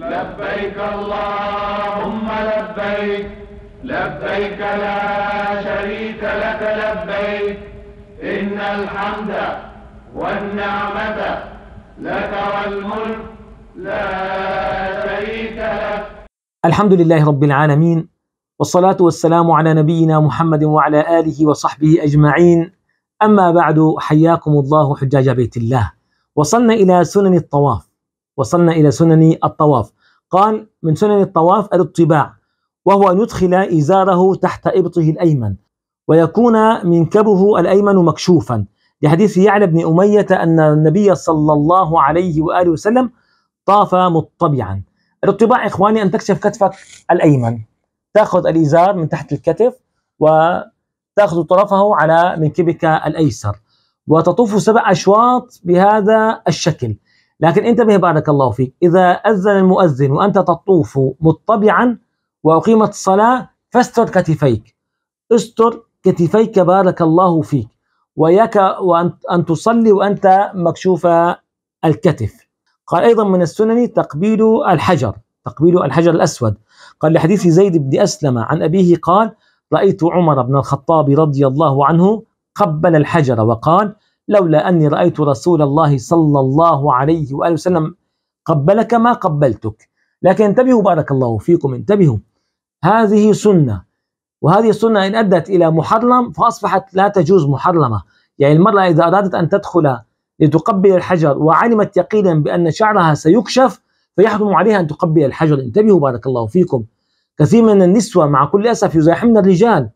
لبيك اللهم لبيك لبيك لا شريك لك لبيك إن الحمد والنعمة لك والملك لا شريك لك الحمد لله رب العالمين والصلاة والسلام على نبينا محمد وعلى آله وصحبه أجمعين أما بعد حياكم الله حجاج بيت الله وصلنا إلى سنن الطواف وصلنا إلى سنن الطواف قال من سنن الطواف الاطباع وهو أن يدخل إزاره تحت إبطه الأيمن ويكون منكبه الأيمن مكشوفا لحديث يعلى بن أمية أن النبي صلى الله عليه وآله وسلم طاف مطبعا الاطباع إخواني أن تكشف كتفك الأيمن تأخذ الإزار من تحت الكتف وتأخذ طرفه على منكبك الأيسر وتطوف سبع أشواط بهذا الشكل لكن انتبه بارك الله فيك إذا أذن المؤذن وأنت تطوف مطبعا وأقيمت الصلاة فاستر كتفيك استر كتفيك بارك الله فيك وياك وأن تصلي وأنت مكشوف الكتف قال أيضا من السنن تقبيل الحجر تقبيل الحجر الأسود قال لحديث زيد بن أسلم عن أبيه قال رأيت عمر بن الخطاب رضي الله عنه قبل الحجر وقال لولا أني رأيت رسول الله صلى الله عليه وآله وسلم قبلك ما قبلتك لكن انتبهوا بارك الله فيكم انتبهوا هذه سنة وهذه السنة إن أدت إلى محرم فأصبحت لا تجوز محرمة يعني المرأة إذا أرادت أن تدخل لتقبل الحجر وعلمت يقينا بأن شعرها سيكشف فيحرم عليها أن تقبل الحجر انتبهوا بارك الله فيكم كثير من النسوة مع كل أسف يزاحمن الرجال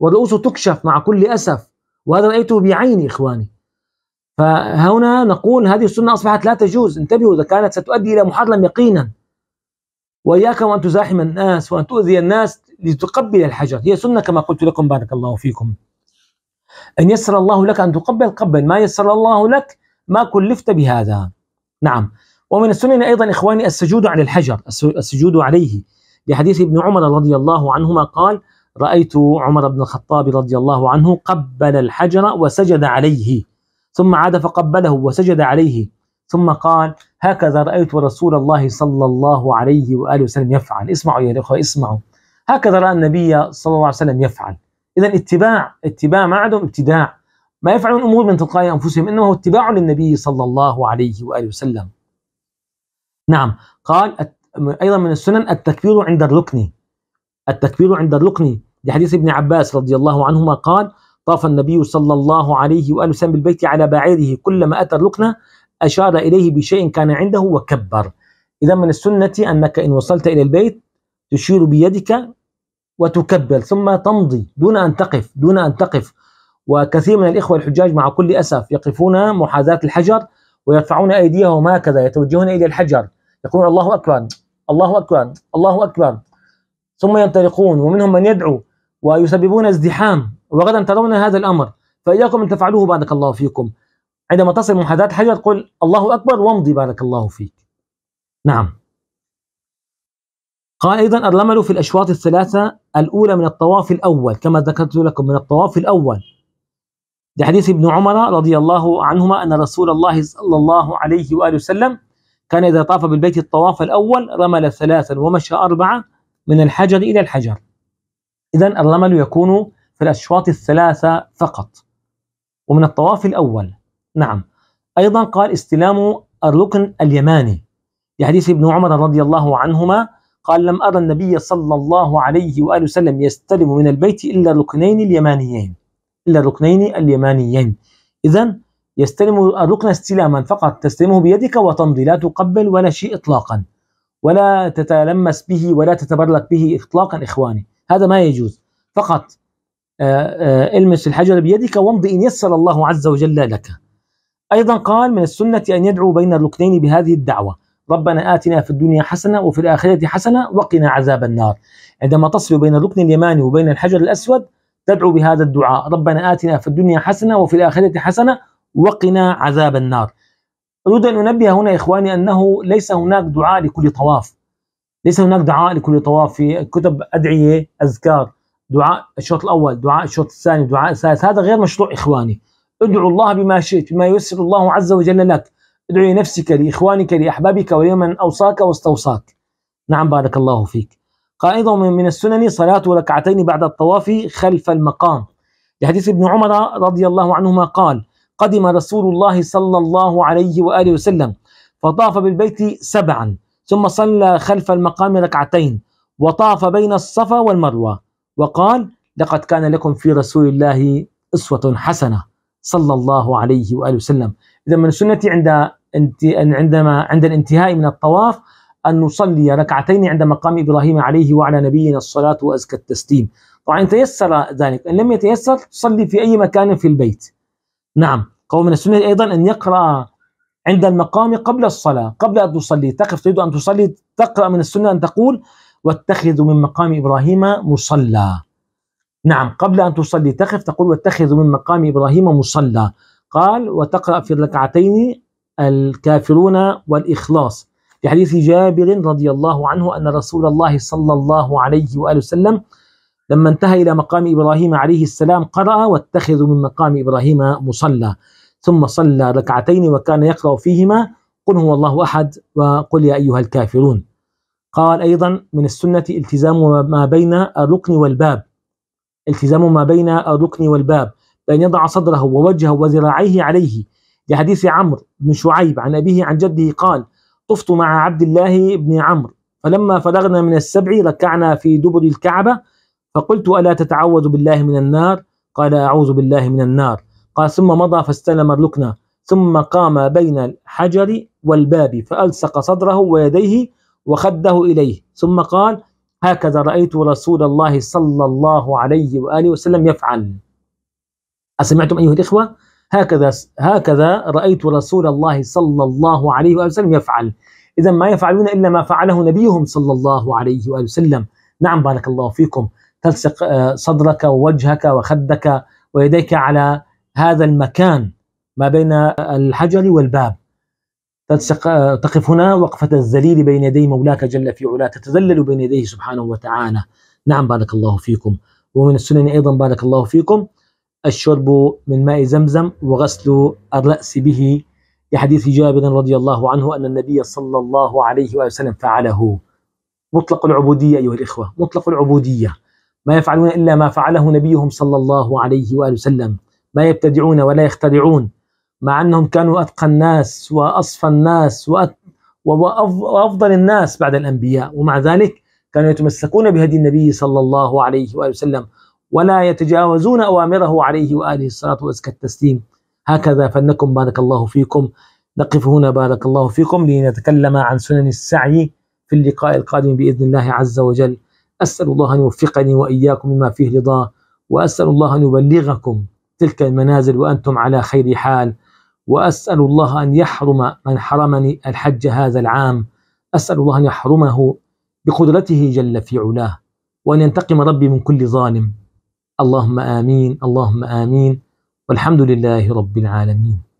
والرؤوس تكشف مع كل أسف وهذا رأيته بعيني إخواني فهنا نقول هذه السنة أصبحت لا تجوز انتبهوا إذا كانت ستؤدي إلى محرم يقينا وإياك وأن تزاحم الناس وأن تؤذي الناس لتقبل الحجر هي سنة كما قلت لكم بارك الله فيكم إن يسر الله لك أن تقبل قبل ما يسر الله لك ما كلفت بهذا نعم ومن السنن أيضا إخواني السجود على الحجر السجود عليه لحديث ابن عمر رضي الله عنهما قال رأيت عمر بن الخطاب رضي الله عنه قبل الحجر وسجد عليه ثم عاد فقبله وسجد عليه ثم قال هكذا رأيت رسول الله صلى الله عليه وآله وسلم يفعل اسمعوا يا الأخوة اسمعوا هكذا رأى النبي صلى الله عليه وسلم يفعل إذا اتباع اتباع ما عندهم ابتداع ما يفعلون أمور من تلقاء أنفسهم إنما هو اتباع للنبي صلى الله عليه وآله وسلم نعم قال أيضا من السنن التكبير عند الركن التكبير عند الركن لحديث ابن عباس رضي الله عنهما قال طاف النبي صلى الله عليه وآله وسلم بالبيت على بعيره كلما أتى الركن أشار إليه بشيء كان عنده وكبر إذا من السنة أنك إن وصلت إلى البيت تشير بيدك وتكبر ثم تمضي دون أن تقف دون أن تقف وكثير من الإخوة الحجاج مع كل أسف يقفون محاذاة الحجر ويرفعون أيديهم هكذا يتوجهون إلى الحجر يقولون الله أكبر الله أكبر الله أكبر ثم ينطلقون ومنهم من يدعو ويسببون ازدحام وغدا ترون هذا الأمر فإياكم أن تفعلوه بارك الله فيكم عندما تصل محاذاة حجر قل الله أكبر وامضي بارك الله فيك نعم قال أيضا الرمل في الأشواط الثلاثة الأولى من الطواف الأول كما ذكرت لكم من الطواف الأول لحديث ابن عمر رضي الله عنهما أن رسول الله صلى الله عليه وآله وسلم كان إذا طاف بالبيت الطواف الأول رمل ثلاثا ومشى أربعة من الحجر إلى الحجر إذا الرمل يكون في الأشواط الثلاثة فقط ومن الطواف الأول نعم أيضا قال استلام الركن اليماني لحديث ابن عمر رضي الله عنهما قال لم أرى النبي صلى الله عليه وآله وسلم يستلم من البيت إلا الركنين اليمانيين إلا الركنين اليمانيين إذا يستلم الركن استلاما فقط تستلمه بيدك وتمضي لا تقبل ولا شيء إطلاقا ولا تتلمس به ولا تتبرك به إطلاقا إخواني هذا ما يجوز فقط آه، آه، المس الحجر بيدك وامض إن يسر الله عز وجل لك أيضا قال من السنة أن يدعو بين الركنين بهذه الدعوة ربنا آتنا في الدنيا حسنة وفي الآخرة حسنة وقنا عذاب النار عندما تصل بين الركن اليماني وبين الحجر الأسود تدعو بهذا الدعاء ربنا آتنا في الدنيا حسنة وفي الآخرة حسنة وقنا عذاب النار أريد أن أنبه هنا إخواني أنه ليس هناك دعاء لكل طواف ليس هناك دعاء لكل طواف في كتب أدعية أذكار دعاء الشوط الاول دعاء الشوط الثاني دعاء الثالث هذا غير مشروع اخواني ادعو الله بما شئت بما ييسر الله عز وجل لك ادعو لنفسك لاخوانك لاحبابك ولمن اوصاك واستوصاك نعم بارك الله فيك قال ايضا من السنن صلاه ركعتين بعد الطواف خلف المقام لحديث ابن عمر رضي الله عنهما قال قدم رسول الله صلى الله عليه واله وسلم فطاف بالبيت سبعا ثم صلى خلف المقام ركعتين وطاف بين الصفا والمروه وقال لقد كان لكم في رسول الله أسوة حسنة صلى الله عليه وآله وسلم إذا من سنتي عند عندما عند الانتهاء من الطواف أن نصلي ركعتين عند مقام إبراهيم عليه وعلى نبينا الصلاة وأزكى التسليم طبعا تيسر ذلك إن لم يتيسر تصلي في أي مكان في البيت نعم قول من السنة أيضا أن يقرأ عند المقام قبل الصلاة قبل أن تصلي تقف تريد أن تصلي تقرأ من السنة أن تقول واتخذوا من مقام إبراهيم مصلى نعم قبل أن تصلي تخف تقول واتخذوا من مقام إبراهيم مصلى قال وتقرأ في الركعتين الكافرون والإخلاص في حديث جابر رضي الله عنه أن رسول الله صلى الله عليه وآله وسلم لما انتهى إلى مقام إبراهيم عليه السلام قرأ واتخذوا من مقام إبراهيم مصلى ثم صلى ركعتين وكان يقرأ فيهما قل هو الله أحد وقل يا أيها الكافرون قال أيضا من السنة التزام ما بين الركن والباب التزام ما بين الركن والباب بأن يضع صدره ووجهه وذراعيه عليه لحديث عمرو بن شعيب عن أبيه عن جده قال طفت مع عبد الله بن عمرو فلما فرغنا من السبع ركعنا في دبر الكعبة فقلت ألا تتعوذ بالله من النار قال أعوذ بالله من النار قال ثم مضى فاستلم الركن ثم قام بين الحجر والباب فألصق صدره ويديه وخده إليه ثم قال هكذا رأيت رسول الله صلى الله عليه وآله وسلم يفعل أسمعتم أيها الإخوة هكذا هكذا رأيت رسول الله صلى الله عليه وآله وسلم يفعل إذا ما يفعلون إلا ما فعله نبيهم صلى الله عليه وآله وسلم نعم بارك الله فيكم تلصق آه، صدرك ووجهك وخدك ويديك على هذا المكان ما بين الحجر والباب تقف هنا وقفة الذليل بين يدي مولاك جل في علاه تتذلل بين يديه سبحانه وتعالى نعم بارك الله فيكم ومن السنن أيضا بارك الله فيكم الشرب من ماء زمزم وغسل الرأس به لحديث جابر رضي الله عنه أن النبي صلى الله عليه وسلم فعله مطلق العبودية أيها الإخوة مطلق العبودية ما يفعلون إلا ما فعله نبيهم صلى الله عليه وآله وسلم ما يبتدعون ولا يخترعون مع أنهم كانوا أتقى الناس وأصفى الناس وأفضل الناس بعد الأنبياء ومع ذلك كانوا يتمسكون بهدي النبي صلى الله عليه وآله وسلم ولا يتجاوزون أوامره عليه وآله الصلاة وأزكى التسليم هكذا فنكم بارك الله فيكم نقف هنا بارك الله فيكم لنتكلم عن سنن السعي في اللقاء القادم بإذن الله عز وجل أسأل الله أن يوفقني وإياكم لما فيه رضاه وأسأل الله أن يبلغكم تلك المنازل وأنتم على خير حال وأسأل الله أن يحرم من حرمني الحج هذا العام أسأل الله أن يحرمه بقدرته جل في علاه وأن ينتقم ربي من كل ظالم اللهم آمين اللهم آمين والحمد لله رب العالمين